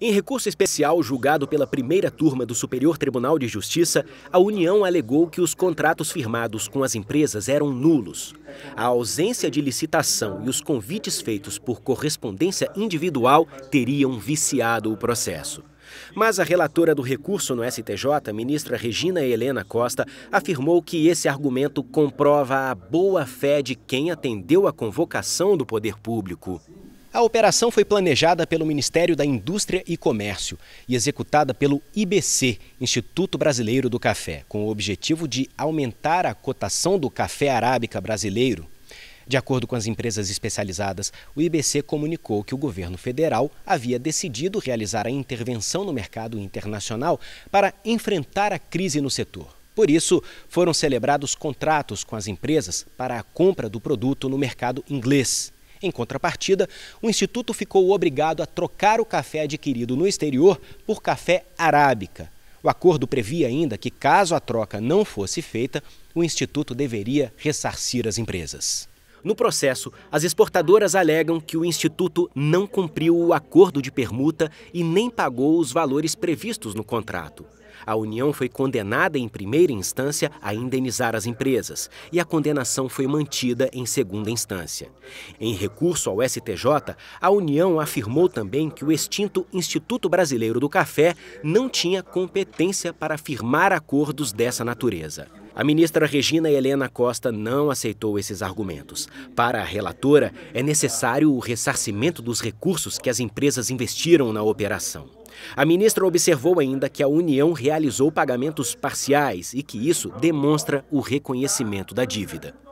Em recurso especial julgado pela primeira turma do Superior Tribunal de Justiça, a União alegou que os contratos firmados com as empresas eram nulos. A ausência de licitação e os convites feitos por correspondência individual teriam viciado o processo. Mas a relatora do recurso no STJ, ministra Regina Helena Costa, afirmou que esse argumento comprova a boa fé de quem atendeu a convocação do poder público. A operação foi planejada pelo Ministério da Indústria e Comércio e executada pelo IBC, Instituto Brasileiro do Café, com o objetivo de aumentar a cotação do café arábica brasileiro. De acordo com as empresas especializadas, o IBC comunicou que o governo federal havia decidido realizar a intervenção no mercado internacional para enfrentar a crise no setor. Por isso, foram celebrados contratos com as empresas para a compra do produto no mercado inglês. Em contrapartida, o Instituto ficou obrigado a trocar o café adquirido no exterior por café arábica. O acordo previa ainda que, caso a troca não fosse feita, o Instituto deveria ressarcir as empresas. No processo, as exportadoras alegam que o Instituto não cumpriu o acordo de permuta e nem pagou os valores previstos no contrato. A União foi condenada em primeira instância a indenizar as empresas e a condenação foi mantida em segunda instância. Em recurso ao STJ, a União afirmou também que o extinto Instituto Brasileiro do Café não tinha competência para firmar acordos dessa natureza. A ministra Regina Helena Costa não aceitou esses argumentos. Para a relatora, é necessário o ressarcimento dos recursos que as empresas investiram na operação. A ministra observou ainda que a União realizou pagamentos parciais e que isso demonstra o reconhecimento da dívida.